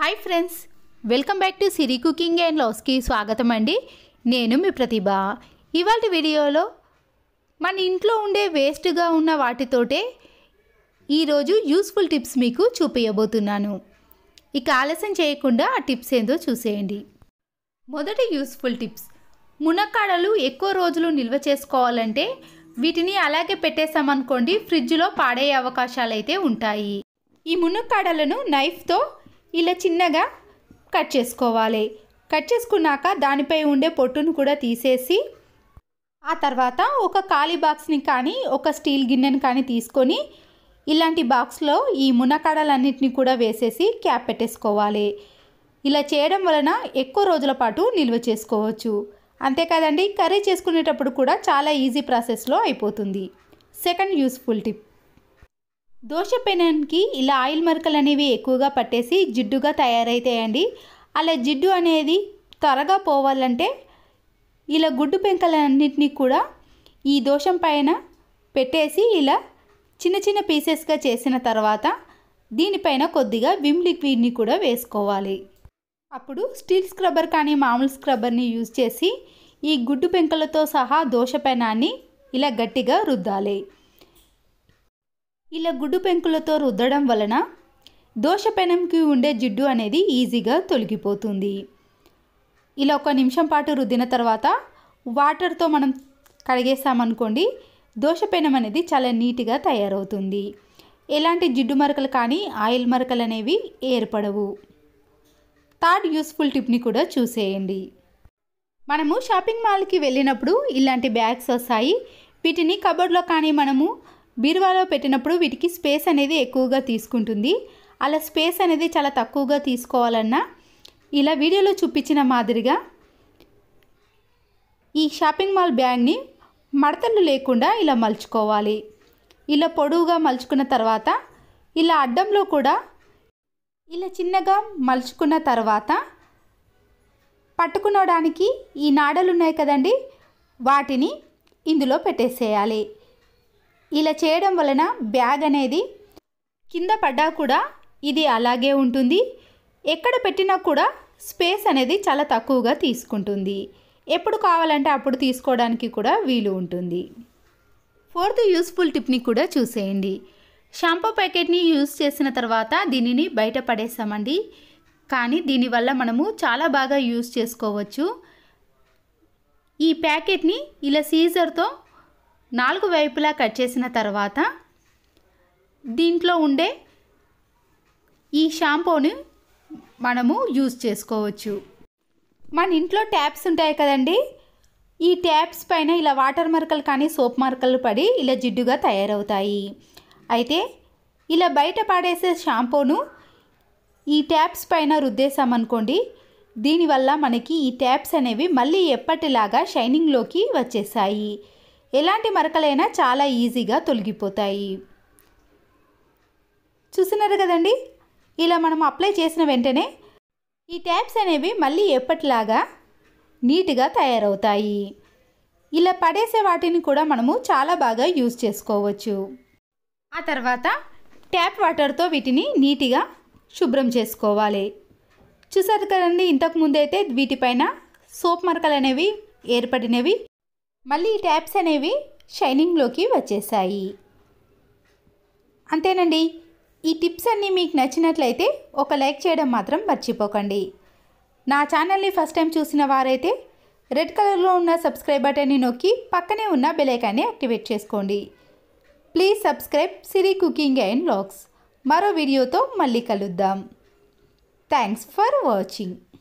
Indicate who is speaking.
Speaker 1: hi friends welcome back to Siri cooking and లవ్స్కి స్వాగతం అండి నేను మీ ప్రతిభ ఇవాళ వీడియోలో మన ఇంట్లో ఉండే వేస్ట్గా ఉన్న వాటితోటే ఈరోజు యూస్ఫుల్ టిప్స్ మీకు చూపించబోతున్నాను ఇక ఆలస్యం చేయకుండా ఆ టిప్స్ ఏందో చూసేయండి మొదటి యూస్ఫుల్ టిప్స్ మునక్కాడలు ఎక్కువ రోజులు నిల్వ చేసుకోవాలంటే వీటిని అలాగే పెట్టేసామనుకోండి ఫ్రిడ్జ్లో పాడే అవకాశాలు అయితే ఉంటాయి ఈ మునక్కాడలను నైఫ్తో ఇలా చిన్నగా కట్ చేసుకోవాలి కట్ చేసుకున్నాక దానిపై ఉండే పొట్టును కూడా తీసేసి ఆ తర్వాత ఒక ఖాళీ బాక్స్ని కానీ ఒక స్టీల్ గిన్నెని కానీ తీసుకొని ఇలాంటి బాక్స్లో ఈ మునకాడలన్నింటినీ కూడా వేసేసి క్యాప్ పెట్టేసుకోవాలి ఇలా చేయడం వలన ఎక్కువ రోజుల పాటు నిల్వ చేసుకోవచ్చు అంతే కర్రీ చేసుకునేటప్పుడు కూడా చాలా ఈజీ ప్రాసెస్లో అయిపోతుంది సెకండ్ యూస్ఫుల్ టిప్ దోశ పెనానికి ఇలా ఆయిల్ మరకలు అనేవి ఎక్కువగా పట్టేసి జిడ్డుగా తయారవుతాయండి అలా జిడ్డు అనేది త్వరగా పోవాలంటే ఇలా గుడ్డు పెంకలన్నింటినీ కూడా ఈ దోషం పైన పెట్టేసి ఇలా చిన్న చిన్న పీసెస్గా చేసిన తర్వాత దీనిపైన కొద్దిగా విమ్ లిక్విడ్ని కూడా వేసుకోవాలి అప్పుడు స్టీల్ స్క్రబ్బర్ కానీ మామూలు స్క్రబ్బర్ని యూజ్ చేసి ఈ గుడ్డు పెంకలతో సహా దోశ పెనాన్ని ఇలా గట్టిగా రుద్దాలి ఇలా గుడ్డు పెంకులతో రుద్దడం వలన దోష పెనంకి ఉండే జిడ్డు అనేది ఈజీగా తొలగిపోతుంది ఇలా ఒక నిమిషం పాటు రుద్దిన తర్వాత వాటర్తో మనం కడిగేసామనుకోండి దోష పెనం అనేది చాలా నీట్గా తయారవుతుంది ఎలాంటి జిడ్డు మరకలు కానీ ఆయిల్ మరకలు అనేవి ఏర్పడవు థర్డ్ యూస్ఫుల్ టిప్ని కూడా చూసేయండి మనము షాపింగ్ మాల్కి వెళ్ళినప్పుడు ఇలాంటి బ్యాగ్స్ వస్తాయి వీటిని కబోర్డ్లో కానీ మనము బీరువాలో పెట్టినప్పుడు వీటికి స్పేస్ అనేది ఎక్కువగా తీసుకుంటుంది అలా స్పేస్ అనేది చాలా తక్కువగా తీసుకోవాలన్నా ఇలా వీడియోలో చూపించిన మాదిరిగా ఈ షాపింగ్ మాల్ బ్యాగ్ని మడతలు లేకుండా ఇలా మలుచుకోవాలి ఇలా పొడవుగా మలుచుకున్న తర్వాత ఇలా అడ్డంలో కూడా ఇలా చిన్నగా మలుచుకున్న తర్వాత పట్టుకునడానికి ఈ నాడలు ఉన్నాయి కదండి వాటిని ఇందులో పెట్టేసేయాలి ఇలా చేయడం వలన బ్యాగ్ అనేది కింద పడ్డా కూడా ఇది అలాగే ఉంటుంది ఎక్కడ పెట్టినా కూడా స్పేస్ అనేది చాలా తక్కువగా తీసుకుంటుంది ఎప్పుడు కావాలంటే అప్పుడు తీసుకోవడానికి కూడా వీలు ఉంటుంది ఫోర్త్ యూస్ఫుల్ టిప్ని కూడా చూసేయండి షాంపూ ప్యాకెట్ని యూజ్ చేసిన తర్వాత దీనిని బయట పడేసామండి కానీ దీనివల్ల మనము చాలా బాగా యూజ్ చేసుకోవచ్చు ఈ ప్యాకెట్ని ఇలా సీజర్తో నాలుగు వైపులా కట్ చేసిన తర్వాత దీంట్లో ఉండే ఈ షాంపూని మనము యూజ్ చేసుకోవచ్చు మన ఇంట్లో ట్యాప్స్ ఉంటాయి కదండి ఈ ట్యాప్స్ పైన ఇలా వాటర్ మరకలు కానీ సోప్ మరకలు పడి ఇలా జిడ్డుగా తయారవుతాయి అయితే ఇలా బయట పాడేసే షాంపూను ఈ ట్యాప్స్ పైన రుద్దేశామనుకోండి దీనివల్ల మనకి ఈ ట్యాప్స్ అనేవి మళ్ళీ ఎప్పటిలాగా షైనింగ్లోకి వచ్చేసాయి ఎలాంటి మరకలైనా చాలా ఈజీగా తొలగిపోతాయి చూసినారు కదండి ఇలా మనం అప్లై చేసిన వెంటనే ఈ ట్యాబ్స్ అనేవి మళ్ళీ ఎప్పటిలాగా నీట్గా తయారవుతాయి ఇలా పడేసే వాటిని కూడా మనము చాలా బాగా యూజ్ చేసుకోవచ్చు ఆ తర్వాత ట్యాప్ వాటర్తో వీటిని నీట్గా శుభ్రం చేసుకోవాలి చూసారు కదండి ఇంతకుముందు అయితే వీటిపైన సోప్ మరకలు అనేవి ఏర్పడినవి మళ్ళీ ట్యాప్స్ అనేవి షైనింగ్లోకి వచ్చేసాయి అంతేనండి ఈ టిప్స్ అన్నీ మీకు నచ్చినట్లయితే ఒక లైక్ చేయడం మాత్రం మర్చిపోకండి నా ఛానల్ని ఫస్ట్ టైం చూసిన వారైతే రెడ్ కలర్లో ఉన్న సబ్స్క్రైబ్ బటన్ని నొక్కి పక్కనే ఉన్న బెలైకాన్ని యాక్టివేట్ చేసుకోండి please subscribe Siri cooking and లాక్స్ మరో వీడియోతో మళ్ళీ కలుద్దాం థ్యాంక్స్ ఫర్ వాచింగ్